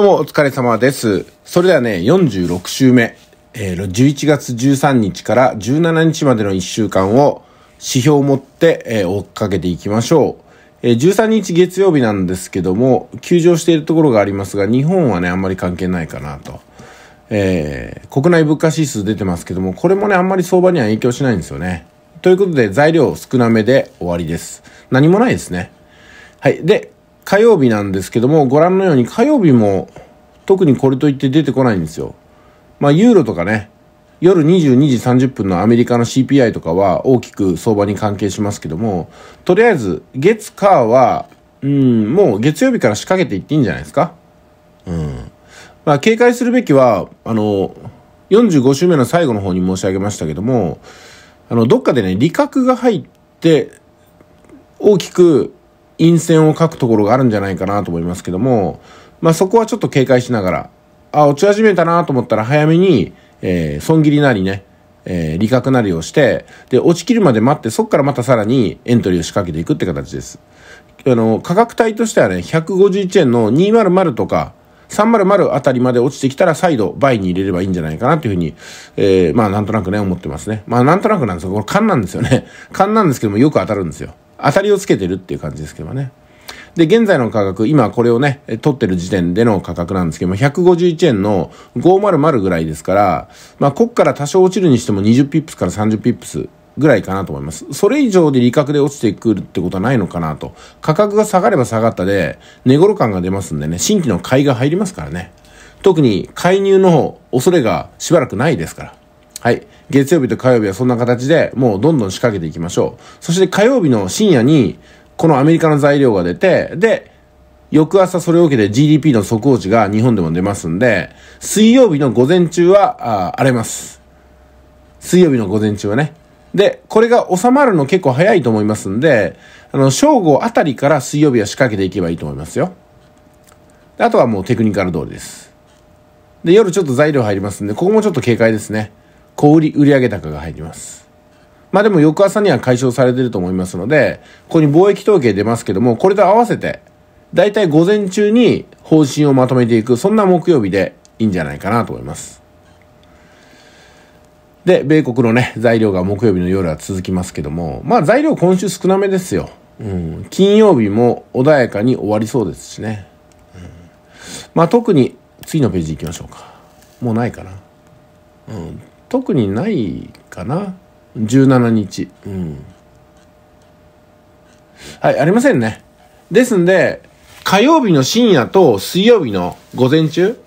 どうもお疲れ様です。それではね、46週目、えー、11月13日から17日までの1週間を指標を持って、えー、追っかけていきましょう。えー、13日月曜日なんですけども、休場しているところがありますが、日本はね、あんまり関係ないかなと。えー、国内物価指数出てますけども、これもね、あんまり相場には影響しないんですよね。ということで、材料少なめで終わりです。何もないですね。はい。で、火曜日なんですけども、ご覧のように火曜日も特にこれといって出てこないんですよ。まあ、ユーロとかね、夜22時30分のアメリカの CPI とかは大きく相場に関係しますけども、とりあえず月火は、うん、もう月曜日から仕掛けていっていいんじゃないですか。うん。まあ、警戒するべきは、あの、45週目の最後の方に申し上げましたけども、あの、どっかでね、利確が入って、大きく陰線を書くところがあるんじゃないかなと思いますけども、まあ、そこはちょっと警戒しながら、あ、落ち始めたなと思ったら早めに、えー、損切りなりね、えー、利確なりをして、で、落ちきるまで待って、そこからまたさらにエントリーを仕掛けていくって形です。あの、価格帯としてはね、151円の200とか、300あたりまで落ちてきたら再度倍に入れればいいんじゃないかなというふうに、えー、まあなんとなくね、思ってますね。まあなんとなくなんですよ。これ勘なんですよね。勘なんですけどもよく当たるんですよ。当たりをつけてるっていう感じですけどね。で、現在の価格、今これをね、取ってる時点での価格なんですけども、151円の500ぐらいですから、まあ、こっから多少落ちるにしても20ピップスから30ピップスぐらいかなと思います。それ以上で利確で落ちてくるってことはないのかなと。価格が下がれば下がったで、値頃感が出ますんでね、新規の買いが入りますからね。特に介入の恐れがしばらくないですから。はい。月曜日と火曜日はそんな形でもうどんどん仕掛けていきましょう。そして火曜日の深夜に、このアメリカの材料が出て、で、翌朝それを受けて GDP の速報値が日本でも出ますんで、水曜日の午前中は、あ荒れます。水曜日の午前中はね。で、これが収まるの結構早いと思いますんで、あの、正午あたりから水曜日は仕掛けていけばいいと思いますよ。あとはもうテクニカル通りです。で、夜ちょっと材料入りますんで、ここもちょっと警戒ですね。小売売上高が入ります。まあでも翌朝には解消されてると思いますので、ここに貿易統計出ますけども、これと合わせて、だいたい午前中に方針をまとめていく、そんな木曜日でいいんじゃないかなと思います。で、米国のね、材料が木曜日の夜は続きますけども、まあ材料今週少なめですよ。うん、金曜日も穏やかに終わりそうですしね。うん、まあ特に、次のページ行きましょうか。もうないかな。うん、特にないかな17日うんはいありませんねですんで火曜日の深夜と水曜日の午前中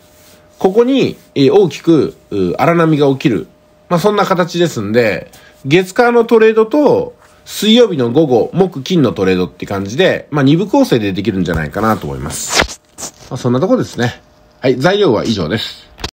ここに、え大きく荒波が起きるまあそんな形ですんで月間のトレードと水曜日の午後、木金のトレードって感じで、まあ2部構成でできるんじゃないかなと思います。まあ、そんなとこですね。はい、材料は以上です。